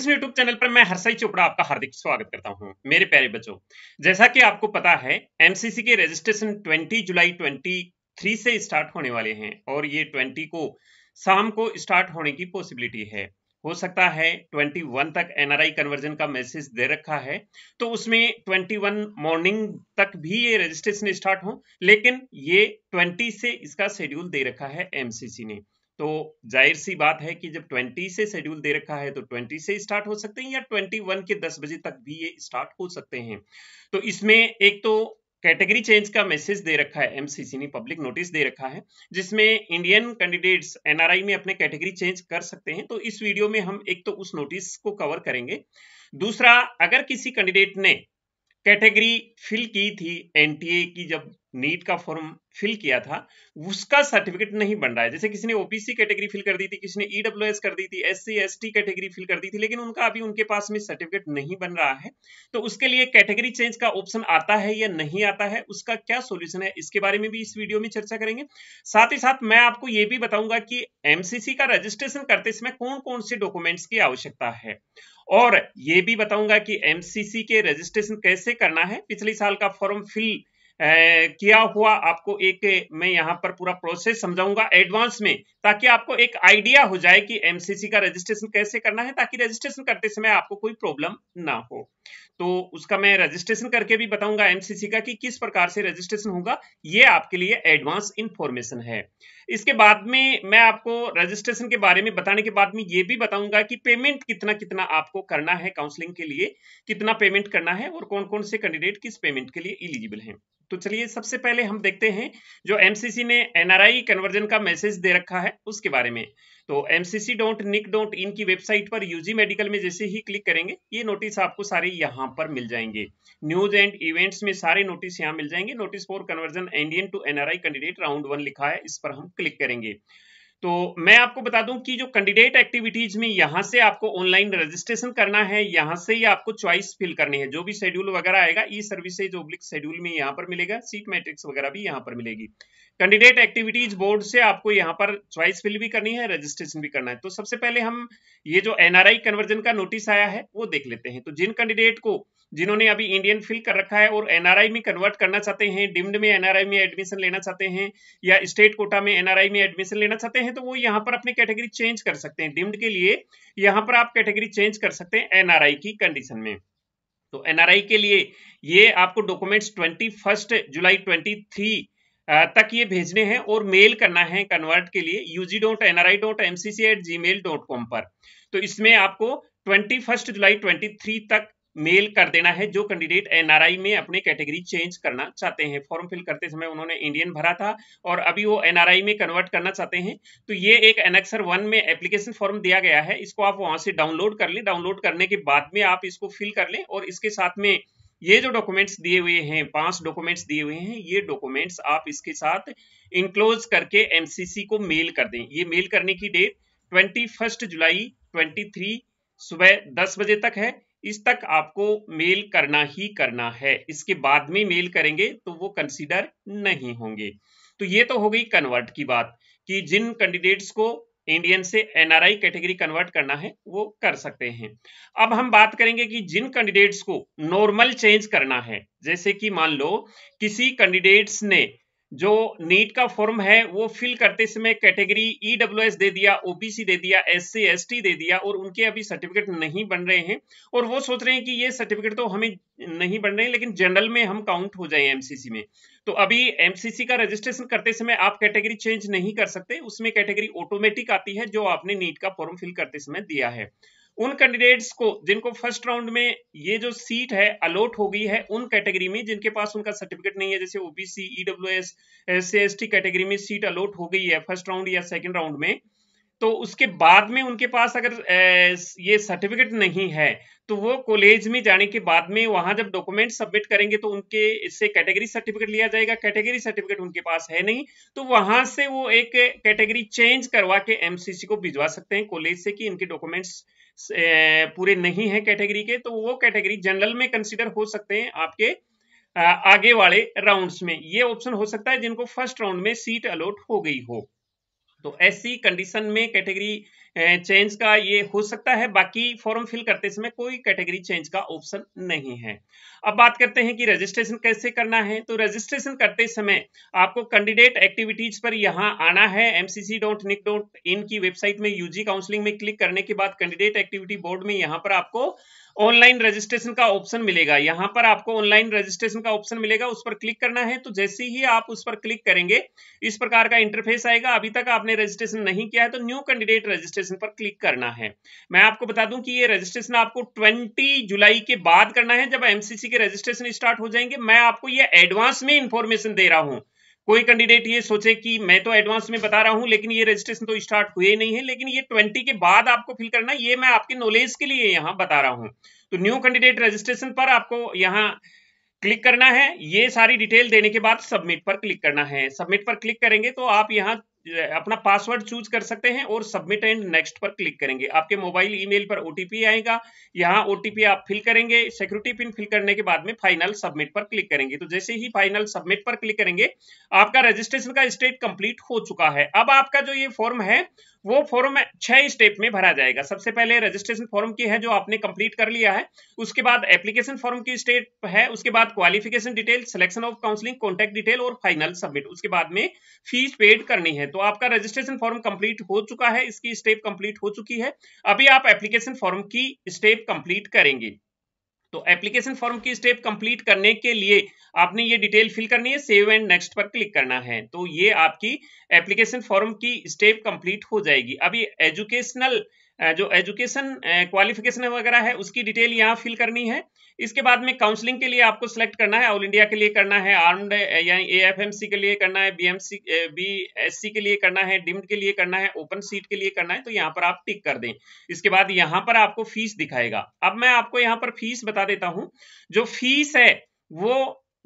Krishna YouTube channel पर मैं हरसाई चोपड़ा आपका हार्दिक स्वागत करता हूं मेरे प्यारे बच्चों जैसा कि आपको पता है एमसीसी के रजिस्ट्रेशन 20 जुलाई 23 से स्टार्ट होने वाले हैं और ये 20 को शाम को स्टार्ट होने की पॉसिबिलिटी है हो सकता है 21 तक एनआरआई कन्वर्जन का मैसेज दे रखा है तो उसमें ट्वेंटी मॉर्निंग तक भी ये रजिस्ट्रेशन स्टार्ट हो लेकिन ये ट्वेंटी से इसका शेड्यूल दे रखा है एमसीसी ने तो जाहिर सी बात है कि जब 20 से शेड्यूल दे रखा है तो 20 से स्टार्ट हो सकते हैं या 21 के 10 बजे तक भी ये स्टार्ट हो सकते हैं तो इसमें एक तो कैटेगरी चेंज का मैसेज दे रखा है एमसीसी ने पब्लिक नोटिस दे रखा है जिसमें इंडियन कैंडिडेट्स एनआरआई में अपने कैटेगरी चेंज कर सकते हैं तो इस वीडियो में हम एक तो उस नोटिस को कवर करेंगे दूसरा अगर किसी कैंडिडेट ने कैटेगरी फिल की थी एनटीए की जब नीट का फॉर्म फिल किया था उसका सर्टिफिकेट नहीं बन रहा है जैसे किसी ने ओबीसी कैटेगरी फिल कर दी थी किसी ने ईडब्ल्यूएस e कर दी थी एससी एसटी कैटेगरी फिल कर दी थी लेकिन उनका अभी उनके पास में सर्टिफिकेट नहीं बन रहा है तो उसके लिए कैटेगरी चेंज का ऑप्शन आता है या नहीं आता है उसका क्या सोल्यूशन है इसके बारे में भी इस वीडियो में चर्चा करेंगे साथ ही साथ मैं आपको ये भी बताऊंगा कि एमसीसी का रजिस्ट्रेशन करते समय कौन कौन से डॉक्यूमेंट्स की आवश्यकता है और ये भी बताऊंगा कि एमसीसी के रजिस्ट्रेशन कैसे करना है पिछले साल का फॉर्म फिल किया हुआ आपको एक मैं यहाँ पर पूरा प्रोसेस समझाऊंगा एडवांस में ताकि आपको एक आइडिया हो जाए कि एमसीसी का रजिस्ट्रेशन कैसे करना है ताकि रजिस्ट्रेशन करते समय आपको कोई प्रॉब्लम ना हो तो उसका मैं रजिस्ट्रेशन करके भी बताऊंगा एमसीसी का कि किस प्रकार से रजिस्ट्रेशन होगा ये आपके लिए एडवांस इंफॉर्मेशन है इसके बाद में मैं आपको रजिस्ट्रेशन के बारे में बताने के बाद में ये भी बताऊंगा कि पेमेंट कितना कितना आपको करना है काउंसलिंग के लिए कितना पेमेंट करना है और कौन कौन से कैंडिडेट किस पेमेंट के लिए इलिजिबल है तो चलिए सबसे पहले हम देखते हैं जो एमसीसी ने एनआरआई कन्वर्जन का मैसेज दे रखा है है उसके बारे में तो M C C dot nic dot in की वेबसाइट पर यूजी मेडिकल में जैसे ही क्लिक करेंगे ये नोटिस आपको सारे यहाँ पर मिल जाएंगे न्यूज एंड इवेंट्स में सारे नोटिस यहाँ मिल जाएंगे notice for conversion Indian to NRI candidate round one लिखा है इस पर हम क्लिक करेंगे तो मैं आपको बता दूं कि जो कैंडिडेट एक्टिविटीज में यहां से आपको ऑनलाइन रजिस्ट्रेशन करना है यहां से ही आपको चॉइस फिल करनी है जो भी शेड्यूल वगैरह आएगा ई सर्विसेज ओब्लिक शेड्यूल में यहां पर मिलेगा सीट मैट्रिक्स वगैरह भी यहां पर मिलेगी कैंडिडेट एक्टिविटीज बोर्ड से आपको यहाँ पर चॉइस फिल भी करनी है रजिस्ट्रेशन भी करना है तो सबसे पहले हम ये जो एनआरआई कन्वर्जन का नोटिस आया है वो देख लेते हैं तो जिन कैंडिडेट को जिन्होंने अभी इंडियन फिल कर रखा है और एनआरआई में कन्वर्ट करना चाहते हैं डिम्ड में एनआरआई में एडमिशन लेना चाहते हैं या स्टेट कोटा में एनआरआई में एडमिशन लेना चाहते हैं हैं तो वो यहाँ पर अपनी कैटेगरी चेंज कर सकते हैं डिम्ड के लिए यहाँ पर आप कैटेगरी चेंज कर सकते हैं एनआरआई की कंडीशन में तो एनआरआई के लिए ये आपको documents twenty first July twenty three तक ये भेजने हैं और मेल करना है कन्वर्ट के लिए UG dot N R I dot M C C at gmail dot com पर तो इसमें आपको twenty first July twenty three तक मेल कर देना है जो कैंडिडेट एनआरआई में अपने कैटेगरी चेंज करना चाहते हैं फॉर्म फिल करते समय उन्होंने इंडियन भरा था और अभी वो एनआरआई में कन्वर्ट करना चाहते हैं तो ये एक एनेक्सर वन में एप्लीकेशन फॉर्म दिया गया है इसको आप वहां से डाउनलोड कर लें डाउनलोड करने के बाद में आप इसको फिल कर लें और इसके साथ में ये जो डॉक्यूमेंट्स दिए हुए हैं पांच डॉक्यूमेंट्स दिए हुए हैं ये डॉक्यूमेंट्स आप इसके साथ इंक्लोज करके एमसीसी को मेल कर दें ये मेल करने की डेट ट्वेंटी जुलाई ट्वेंटी सुबह दस बजे तक है इस तक आपको मेल करना ही करना है इसके बाद में मेल करेंगे तो वो कंसिडर नहीं होंगे तो ये तो हो गई कन्वर्ट की बात कि जिन कैंडिडेट्स को इंडियन से एनआरआई कैटेगरी कन्वर्ट करना है वो कर सकते हैं अब हम बात करेंगे कि जिन कैंडिडेट्स को नॉर्मल चेंज करना है जैसे कि मान लो किसी कैंडिडेट्स ने जो नीट का फॉर्म है वो फिल करते समय कैटेगरी एस e दे दिया ओबीसी दे दिया एस सी एस टी दे दिया और उनके अभी सर्टिफिकेट नहीं बन रहे हैं और वो सोच रहे हैं कि ये सर्टिफिकेट तो हमें नहीं बन रहे हैं लेकिन जनरल में हम काउंट हो जाए एमसीसी में तो अभी एमसीसी का रजिस्ट्रेशन करते समय आप कैटेगरी चेंज नहीं कर सकते उसमें कैटेगरी ऑटोमेटिक आती है जो आपने नीट का फॉर्म फिल करते समय दिया है उन कैंडिडेट्स को जिनको फर्स्ट राउंड में ये जो सीट है अलॉट हो गई है उन कैटेगरी में जिनके पास उनका सर्टिफिकेट नहीं है जैसे OBC EW S S S T category में सीट अलॉट हो गई है फर्स्ट राउंड या सेकेंड राउंड में तो उसके बाद में उनके पास अगर ये सर्टिफिकेट नहीं है तो वो कॉलेज में जाने के बाद में वहां जब डॉक्यूमेंट सबमिट करेंगे तो उनके इससे कैटेगरी सर्टिफिकेट लिया जाएगा कैटेगरी सर्टिफिकेट उनके पास है नहीं तो वहां से वो एक कैटेगरी चेंज करवा के एमसीसी को भिजवा सकते हैं कॉलेज से कि इनके डॉक्यूमेंट्स पूरे नहीं है कैटेगरी के तो वो कैटेगरी जनरल में कंसिडर हो सकते हैं आपके आगे वाले राउंड्स में ये ऑप्शन हो सकता है जिनको फर्स्ट राउंड में सीट अलॉट हो गई हो तो ऐसी कंडीशन में कैटेगरी चेंज का ये हो सकता है बाकी फॉर्म फिल करते समय कोई कैटेगरी चेंज का ऑप्शन नहीं है अब बात करते हैं कि रजिस्ट्रेशन कैसे करना है तो रजिस्ट्रेशन करते समय आपको कैंडिडेट एक्टिविटीज पर यहाँ आना है इन की वेबसाइट में यूजी काउंसलिंग में क्लिक करने के बाद कैंडिडेट एक्टिविटी बोर्ड में यहाँ पर आपको ऑनलाइन रजिस्ट्रेशन का ऑप्शन मिलेगा यहाँ पर आपको ऑनलाइन रजिस्ट्रेशन का ऑप्शन मिलेगा उस पर क्लिक करना है तो जैसे ही आप उस पर क्लिक करेंगे इस प्रकार का इंटरफेस आएगा अभी तक आपने रजिस्ट्रेशन नहीं किया है तो न्यू कैंडिडेट रजिस्ट्रेशन रजिस्ट्रेशन पर क्लिक करना है मैं आपको बता दूं कि ये रजिस्ट्रेशन आपको 20 जुलाई के बाद करना है जब एमसीसी के रजिस्ट्रेशन स्टार्ट हो जाएंगे मैं आपको ये एडवांस में इंफॉर्मेशन दे रहा हूं कोई कैंडिडेट ये सोचे कि मैं तो एडवांस में बता रहा हूं लेकिन ये रजिस्ट्रेशन तो स्टार्ट हुए नहीं है लेकिन ये ट्वेंटी के बाद आपको फिल करना ये मैं आपके नॉलेज के लिए यहाँ बता रहा हूँ तो न्यू कैंडिडेट रजिस्ट्रेशन पर आपको यहाँ क्लिक करना है ये सारी डिटेल देने के बाद सबमिट पर क्लिक करना है सबमिट पर क्लिक करेंगे तो आप यहाँ अपना पासवर्ड चूज कर सकते हैं और सबमिट एंड नेक्स्ट पर क्लिक करेंगे आपके मोबाइल ईमेल पर ओटीपी आएगा यहाँ ओटीपी आप फिल करेंगे सिक्योरिटी पिन फिल करने के बाद में फाइनल सबमिट पर क्लिक करेंगे तो जैसे ही फाइनल सबमिट पर क्लिक करेंगे आपका रजिस्ट्रेशन का स्टेट कंप्लीट हो चुका है अब आपका जो ये फॉर्म है वो फॉर्म छह स्टेप में भरा जाएगा सबसे पहले रजिस्ट्रेशन फॉर्म की है जो आपने कंप्लीट कर लिया है उसके बाद एप्लीकेशन फॉर्म की स्टेट है उसके बाद qualification detail selection of counselling contact detail और फाइनल सबमिट उसके बाद में फीस पेड करनी है तो आपका रजिस्ट्रेशन फॉर्म कंप्लीट हो चुका है इसकी स्टेप कंप्लीट हो चुकी है अभी आप एप्लीकेशन फॉर्म की स्टेप कंप्लीट करेंगे तो एप्लीकेशन फॉर्म की स्टेप कंप्लीट करने के लिए आपने ये डिटेल फिल करनी है सेव एंड नेक्स्ट पर क्लिक करना है तो ये आपकी एप्लीकेशन फॉर्म की स्टेप कंप्लीट हो जाएगी अभी एजुकेशनल जो एजुकेशन क्वालिफिकेशन वगैरह है उसकी डिटेल यहाँ फिल करनी है इसके बाद में काउंसलिंग के लिए आपको सिलेक्ट करना है ऑल इंडिया के लिए करना है आर्म्ड यानी एएफएमसी के लिए करना है बीएमसी बीएससी के लिए करना है डिम्ड के लिए करना है ओपन सीट के लिए करना है तो यहाँ पर आप टिक कर दें इसके बाद यहाँ पर आपको फीस दिखाएगा अब मैं आपको यहाँ पर फीस बता देता हूँ जो फीस है वो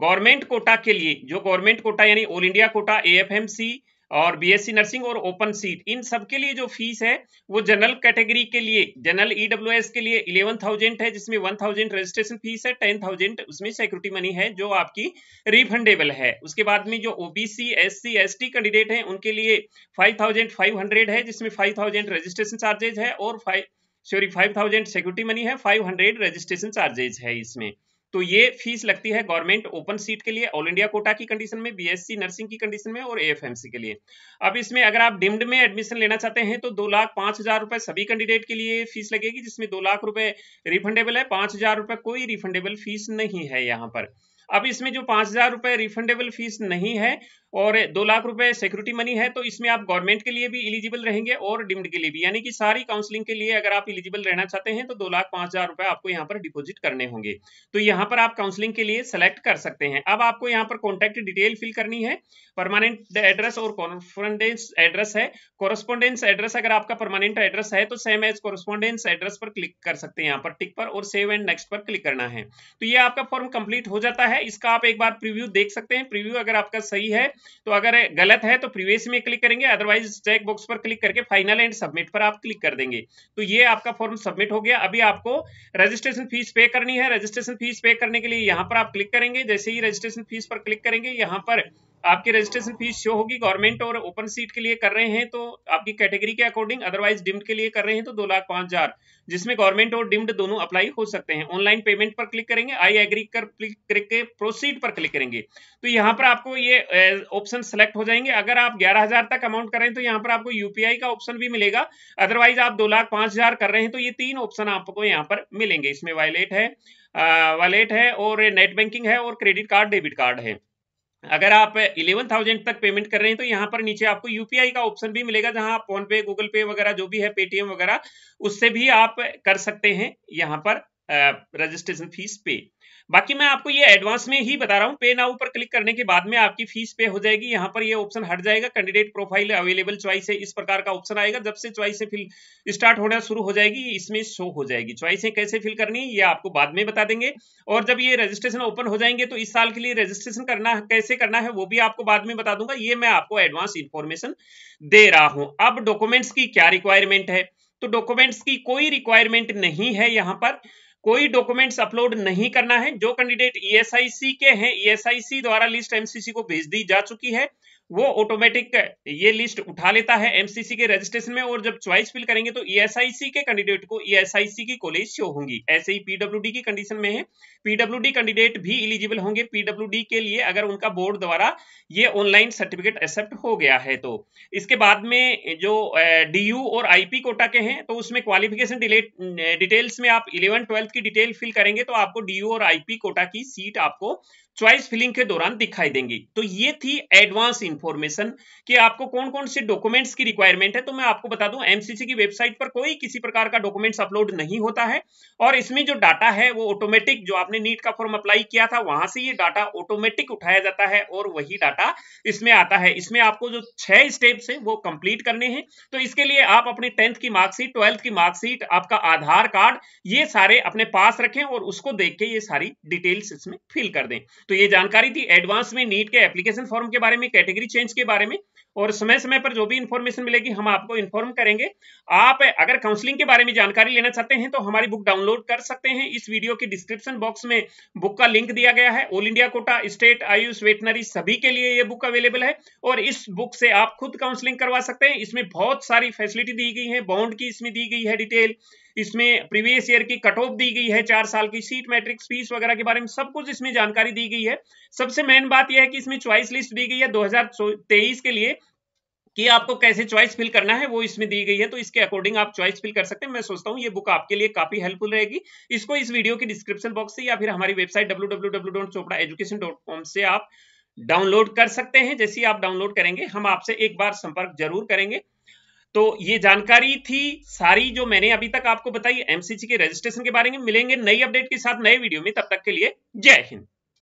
गवर्नमेंट कोटा के लिए जो गवर्नमेंट कोटा यानी ऑल इंडिया कोटा एएफएमसी और बीएससी नर्सिंग और ओपन सीट इन सब के लिए जो फीस है वो जनरल कैटेगरी के लिए जनरल ईडब्ल्यूएस e के लिए इलेवन थाउजेंड है जिसमें वन थाउजेंड रजिस्ट्रेशन फीस है टेन थाउजेंड उसमें सिक्योरिटी मनी है जो आपकी रिफंडेबल है उसके बाद में जो ओबीसी एससी एसटी कैंडिडेट है उनके लिए फाइव थाउजेंड फाइव हंड्रेड है जिसमें फाइव थाउजेंड रजिस्ट्रेशन चार्जेज है और five sorry five thousand security money है फाइव हंड्रेड रजिस्ट्रेशन चार्जेज है इसमें तो ये फीस लगती है गवर्नमेंट ओपन सीट के लिए ऑल इंडिया कोटा की कंडीशन में बीएससी नर्सिंग की कंडीशन में और एएफएमसी के लिए अब इसमें अगर आप डिम्ड में एडमिशन लेना चाहते हैं तो दो लाख पांच हजार रुपए सभी कैंडिडेट के लिए फीस लगेगी जिसमें दो लाख रुपए रिफंडेबल है पांच हजार रुपए कोई रिफंडेबल फीस नहीं है यहाँ पर अब इसमें जो पांच हजार रुपए रिफंडेबल फीस नहीं है और दो लाख रुपए सिक्योरिटी मनी है तो इसमें आप गवर्नमेंट के लिए भी इलिजिबल रहेंगे और डिम्ड के लिए भी यानी कि सारी काउंसलिंग के लिए अगर आप इलिजिबल रहना चाहते हैं तो दो लाख पांच हजार रुपए आपको यहाँ पर डिपोजिट करने होंगे तो यहाँ पर आप काउंसलिंग के लिए सेलेक्ट कर सकते हैं अब आपको यहाँ पर कॉन्टैक्ट डिटेल फिल करनी है परमानेंट एड्रेस और कॉन्फ्रेंडेंस एड्रेस है कॉरेस्पॉन्डेंस एड्रेस अगर आपका परमानेंट एड्रेस है तो सेम एज कॉरेस्पॉन्डेंस एड्रेस पर क्लिक कर सकते हैं यहाँ पर टिक पर और सेव एंड नेक्स्ट पर क्लिक करना है तो ये आपका फॉर्म कंप्लीट हो जाता है इसका आप एक बार प्रिव्यू देख सकते हैं प्रिव्यू अगर आपका सही है तो अगर गलत है तो प्रीवियस में क्लिक करेंगे अदरवाइज चेक बॉक्स पर क्लिक करके फाइनल एंड सबमिट पर आप क्लिक कर देंगे तो ये आपका फॉर्म सबमिट हो गया अभी आपको रजिस्ट्रेशन फीस पे करनी है रजिस्ट्रेशन फीस पे करने के लिए यहाँ पर आप क्लिक करेंगे जैसे ही रजिस्ट्रेशन फीस पर क्लिक करेंगे यहाँ पर आपकी रजिस्ट्रेशन फीस शो होगी गवर्नमेंट और ओपन सीट के लिए कर रहे हैं तो आपकी कैटेगरी के अकॉर्डिंग अदरवाइज डिम्ड के लिए कर रहे हैं तो दो लाख पांच हजार जिसमें गवर्नमेंट और डिम्ड दोनों अप्लाई हो सकते हैं ऑनलाइन पेमेंट पर क्लिक करेंगे आई एग्री कर क्लिक करके प्रोसीड पर क्लिक करेंगे तो यहाँ पर आपको ये ऑप्शन सेलेक्ट हो जाएंगे अगर आप ग्यारह हजार तक अमाउंट करें तो यहाँ पर आपको यूपीआई का ऑप्शन भी मिलेगा अदरवाइज आप दो लाख पांच हजार कर रहे हैं तो ये तीन ऑप्शन आपको यहाँ पर मिलेंगे इसमें वायलेट है वायलेट है और नेट बैंकिंग है और क्रेडिट कार्ड डेबिट कार्ड है अगर आप 11,000 तक पेमेंट कर रहे हैं तो यहाँ पर नीचे आपको यूपीआई का ऑप्शन भी मिलेगा जहां आप फोन पे गूगल पे वगैरह जो भी है पेटीएम वगैरह उससे भी आप कर सकते हैं यहाँ पर रजिस्ट्रेशन फीस पे बाकी मैं आपको ये एडवांस में ही बता रहा हूँ पे नाउ पर क्लिक करने के बाद में आपकी फीस पे हो जाएगी यहाँ पर ये ऑप्शन हट जाएगा कैंडिडेट प्रोफाइल अवेलेबल च्वाइस है इस प्रकार का ऑप्शन आएगा जब से च्वाइस फिल स्टार्ट होना शुरू हो जाएगी इसमें शो हो जाएगी च्वाइसें कैसे फिल करनी ये आपको बाद में बता देंगे और जब ये रजिस्ट्रेशन ओपन हो जाएंगे तो इस साल के लिए रजिस्ट्रेशन करना कैसे करना है वो भी आपको बाद में बता दूंगा ये मैं आपको एडवांस इन्फॉर्मेशन दे रहा हूँ अब डॉक्यूमेंट्स की क्या रिक्वायरमेंट है तो डॉक्यूमेंट्स की कोई रिक्वायरमेंट नहीं है यहाँ पर कोई डॉक्यूमेंट्स अपलोड नहीं करना है जो कैंडिडेट ईएसआईसी e के हैं ईएसआईसी e द्वारा लिस्ट एमसीसी को भेज दी जा चुकी है वो ऑटोमेटिक ये लिस्ट उठा लेता है एमसीसी के रजिस्ट्रेशन में और जब च्वाइस फिल करेंगे तो ईएसआईसी e के कैंडिडेट को ईएसआईसी e की कॉलेज शो होंगी ऐसे ही पीडब्ल्यूडी की कंडीशन में है पीडब्ल्यूडी कैंडिडेट भी इलिजिबल होंगे पीडब्ल्यूडी के लिए अगर उनका बोर्ड द्वारा ये ऑनलाइन सर्टिफिकेट एक्सेप्ट हो गया है तो इसके बाद में जो डीयू और आईपी कोटा के हैं तो उसमें क्वालिफिकेशन डिटेल्स में आप इलेवन ट्वेल्थ की डिटेल फिल करेंगे तो आपको डीयू और आईपी कोटा की सीट आपको च्वाइस फिलिंग के दौरान दिखाई देंगी तो ये थी एडवांस इंफॉर्मेशन कि आपको कौन कौन से डॉक्यूमेंट्स की रिक्वायरमेंट है तो मैं आपको बता दूं एमसीसी की वेबसाइट पर कोई किसी प्रकार का डॉक्यूमेंट्स अपलोड नहीं होता है और इसमें जो डाटा है वो ऑटोमेटिक जो आपने नीट का फॉर्म अप्लाई किया था वहां से ये डाटा ऑटोमेटिक उठाया जाता है और वही डाटा इसमें आता है इसमें आपको जो छह स्टेप्स है वो कंप्लीट करने हैं तो इसके लिए आप अपने टेंथ की मार्कशीट ट्वेल्थ की मार्कशीट आपका आधार कार्ड ये सारे अपने पास रखें और उसको देख के ये सारी डिटेल्स इसमें फिल कर दें तो ये जानकारी थी एडवांस में नीट के एप्लीकेशन फॉर्म के बारे में कैटेगरी चेंज के बारे में और समय समय पर जो भी इंफॉर्मेशन मिलेगी हम आपको इन्फॉर्म करेंगे आप अगर काउंसलिंग के बारे में जानकारी लेना चाहते हैं तो हमारी बुक डाउनलोड कर सकते हैं इस वीडियो के डिस्क्रिप्शन बॉक्स में बुक का लिंक दिया गया है all India quota state AYUSH veterinary सभी के लिए ये बुक अवेलेबल है और इस बुक से आप खुद काउंसलिंग करवा सकते हैं इसमें बहुत सारी फैसिलिटी दी गई है बॉन्ड की इसमें दी गई है डिटेल इसमें प्रीवियस ईयर की कट ऑफ दी गई है चार साल की सीट मैट्रिक्स फीस वगैरह के बारे में सब कुछ इसमें जानकारी दी गई है सबसे मेन बात यह है कि इसमें च्वाइस लिस्ट दी गई है दो के लिए कि आपको कैसे चॉइस फिल करना है वो इसमें दी गई है तो इसके अकॉर्डिंग आप चॉइस फिल कर सकते हैं मैं सोचता हूं ये बुक आपके लिए काफी हेल्पफुल रहेगी इसको इस वीडियो के डिस्क्रिप्शन बॉक्स से या फिर हमारी वेबसाइट डब्ल्यू से आप डाउनलोड कर सकते हैं जैसे आप डाउनलोड करेंगे हम आपसे एक बार संपर्क जरूर करेंगे तो ये जानकारी थी सारी जो मैंने अभी तक आपको बताई एमसीसी के रजिस्ट्रेशन के बारे में मिलेंगे नई अपडेट के साथ नए वीडियो में तब तक के लिए जय हिंद